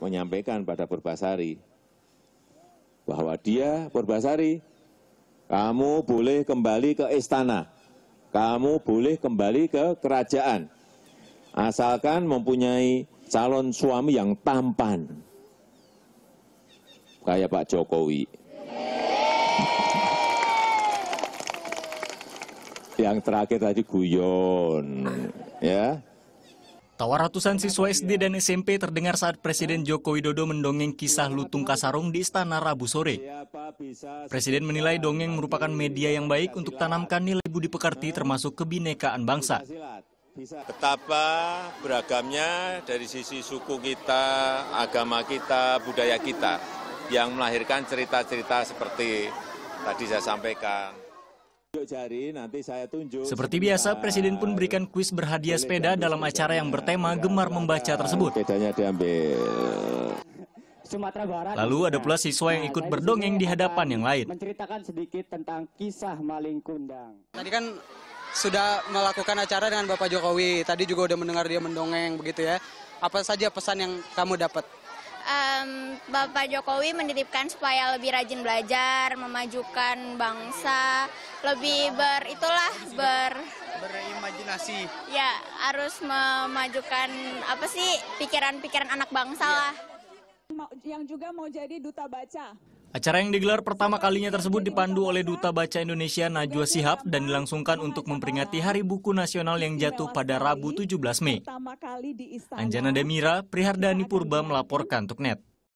menyampaikan pada Purbasari bahwa dia, Purbasari, kamu boleh kembali ke istana, kamu boleh kembali ke kerajaan, asalkan mempunyai calon suami yang tampan, kayak Pak Jokowi. Yang terakhir tadi guyon, ya. Tawa ratusan siswa SD dan SMP terdengar saat Presiden Joko Widodo mendongeng kisah Lutung Kasarung di Istana Rabu sore. Presiden menilai dongeng merupakan media yang baik untuk tanamkan nilai budi pekerti termasuk kebinekaan bangsa. Betapa beragamnya dari sisi suku kita, agama kita, budaya kita yang melahirkan cerita-cerita seperti tadi saya sampaikan. Seperti biasa, Presiden pun berikan kuis berhadiah sepeda dalam acara yang bertema gemar membaca tersebut. Lalu ada pula siswa yang nah, ikut berdongeng di hadapan yang lain. Menceritakan sedikit tentang kisah maling kundang. Tadi kan sudah melakukan acara dengan Bapak Jokowi. Tadi juga udah mendengar dia mendongeng begitu ya. Apa saja pesan yang kamu dapat? um, Bapak Jokowi menitipkan supaya lebih rajin belajar, memajukan bangsa, lebih ber itulah ber berimajinasi. Ya, harus memajukan apa sih pikiran-pikiran anak bangsa ya. lah. Yang juga mau jadi duta baca. Acara yang digelar pertama kalinya tersebut dipandu oleh Duta Baca Indonesia Najwa Sihab dan dilangsungkan untuk memperingati Hari Buku Nasional yang jatuh pada Rabu 17 Mei. Anjana Demira, Prihardani Purba melaporkan untuk NET.